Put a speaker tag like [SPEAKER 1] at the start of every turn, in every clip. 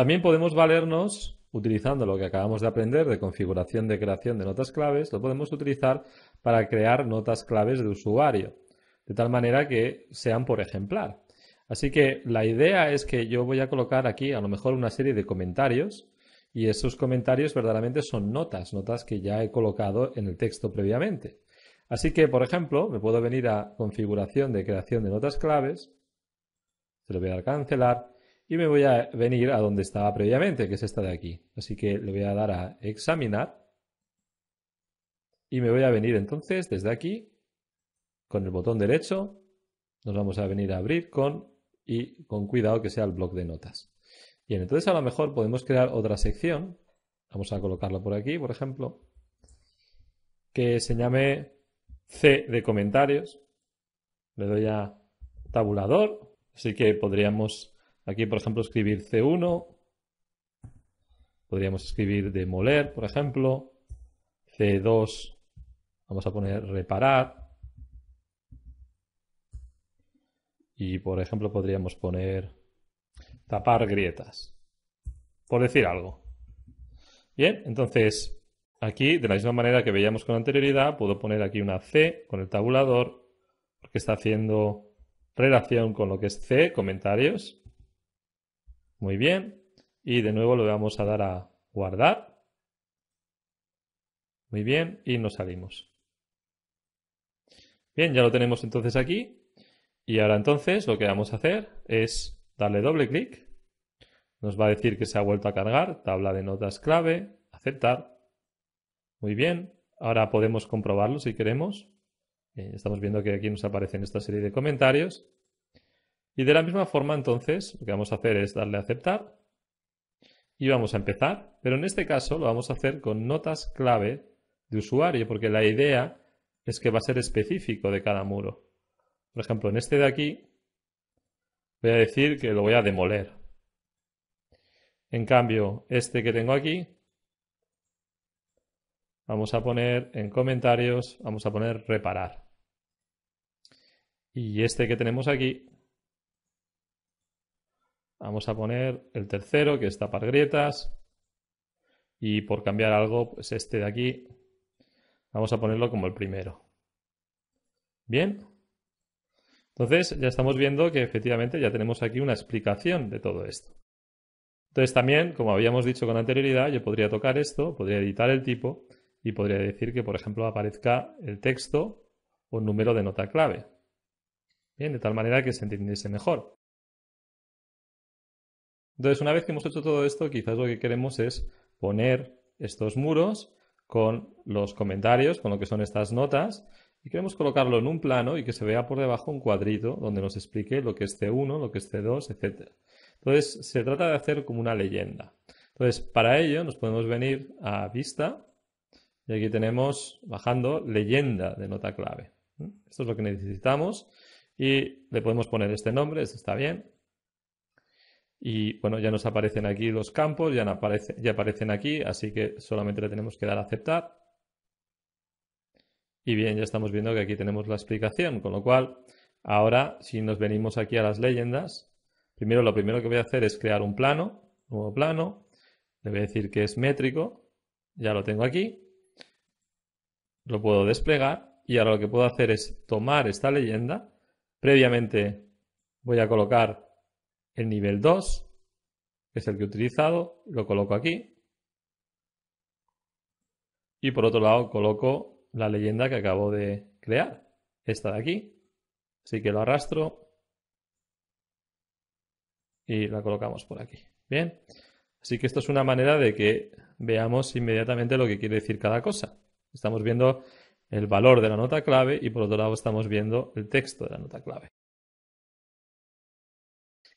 [SPEAKER 1] También podemos valernos, utilizando lo que acabamos de aprender de configuración de creación de notas claves, lo podemos utilizar para crear notas claves de usuario, de tal manera que sean por ejemplar. Así que la idea es que yo voy a colocar aquí a lo mejor una serie de comentarios y esos comentarios verdaderamente son notas, notas que ya he colocado en el texto previamente. Así que, por ejemplo, me puedo venir a configuración de creación de notas claves, se lo voy a cancelar y me voy a venir a donde estaba previamente, que es esta de aquí. Así que le voy a dar a examinar y me voy a venir entonces desde aquí con el botón derecho. Nos vamos a venir a abrir con y con cuidado que sea el bloc de notas. Bien, entonces a lo mejor podemos crear otra sección. Vamos a colocarlo por aquí, por ejemplo, que se llame C de comentarios. Le doy a tabulador, así que podríamos Aquí, por ejemplo, escribir C1. Podríamos escribir demoler, por ejemplo. C2. Vamos a poner reparar. Y, por ejemplo, podríamos poner tapar grietas. Por decir algo. Bien, entonces aquí, de la misma manera que veíamos con anterioridad, puedo poner aquí una C con el tabulador, porque está haciendo relación con lo que es C, comentarios, muy bien. Y de nuevo lo vamos a dar a guardar. Muy bien. Y nos salimos. Bien, ya lo tenemos entonces aquí. Y ahora entonces lo que vamos a hacer es darle doble clic. Nos va a decir que se ha vuelto a cargar, tabla de notas clave, aceptar. Muy bien, ahora podemos comprobarlo si queremos. Eh, estamos viendo que aquí nos aparecen esta serie de comentarios. Y de la misma forma, entonces, lo que vamos a hacer es darle a aceptar y vamos a empezar, pero en este caso lo vamos a hacer con notas clave de usuario, porque la idea es que va a ser específico de cada muro. Por ejemplo, en este de aquí voy a decir que lo voy a demoler. En cambio, este que tengo aquí, vamos a poner en comentarios, vamos a poner reparar. Y este que tenemos aquí, Vamos a poner el tercero, que está para grietas. Y por cambiar algo, pues este de aquí, vamos a ponerlo como el primero. Bien. Entonces ya estamos viendo que efectivamente ya tenemos aquí una explicación de todo esto. Entonces también, como habíamos dicho con anterioridad, yo podría tocar esto, podría editar el tipo y podría decir que, por ejemplo, aparezca el texto o número de nota clave. Bien, de tal manera que se entendiese mejor. Entonces, una vez que hemos hecho todo esto, quizás lo que queremos es poner estos muros con los comentarios, con lo que son estas notas, y queremos colocarlo en un plano y que se vea por debajo un cuadrito donde nos explique lo que es c 1 lo que es c 2 etc. Entonces, se trata de hacer como una leyenda. Entonces, para ello nos podemos venir a vista y aquí tenemos bajando leyenda de nota clave. ¿Mm? Esto es lo que necesitamos y le podemos poner este nombre, esto está bien. Y bueno, ya nos aparecen aquí los campos, ya, aparecen aquí, así que solamente le tenemos que dar a aceptar. Y bien, ya estamos viendo que aquí tenemos la explicación, con lo cual, ahora si nos venimos aquí a las leyendas, primero lo primero que voy a hacer es crear un plano, nuevo plano, le voy a decir que es métrico, ya lo tengo aquí, lo puedo desplegar y ahora lo que puedo hacer es tomar esta leyenda, previamente voy a colocar el nivel 2, es el que he utilizado, lo coloco aquí. Y por otro lado coloco la leyenda que acabo de crear, esta de aquí. Así que lo arrastro y la colocamos por aquí. Bien, así que esto es una manera de que veamos inmediatamente lo que quiere decir cada cosa. Estamos viendo el valor de la nota clave y por otro lado estamos viendo el texto de la nota clave.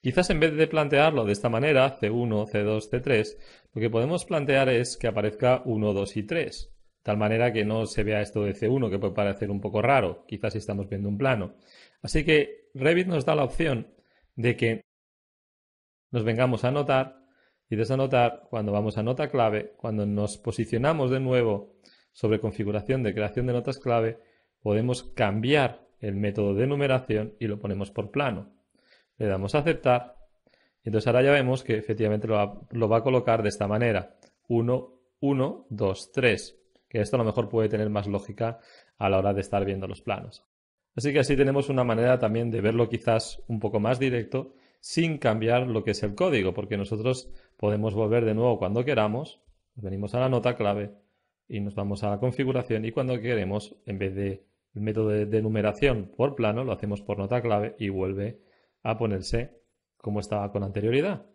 [SPEAKER 1] Quizás en vez de plantearlo de esta manera, C1, C2, C3, lo que podemos plantear es que aparezca 1, 2 y 3, tal manera que no se vea esto de C1, que puede parecer un poco raro, quizás si estamos viendo un plano. Así que Revit nos da la opción de que nos vengamos a anotar y desanotar cuando vamos a nota clave, cuando nos posicionamos de nuevo sobre configuración de creación de notas clave, podemos cambiar el método de numeración y lo ponemos por plano le damos a aceptar. Y entonces ahora ya vemos que efectivamente lo va, lo va a colocar de esta manera. 1, 1, 2, 3. Que esto a lo mejor puede tener más lógica a la hora de estar viendo los planos. Así que así tenemos una manera también de verlo quizás un poco más directo sin cambiar lo que es el código, porque nosotros podemos volver de nuevo cuando queramos, venimos a la nota clave y nos vamos a la configuración y cuando queremos, en vez de el método de numeración por plano, lo hacemos por nota clave y vuelve a ponerse como estaba con anterioridad.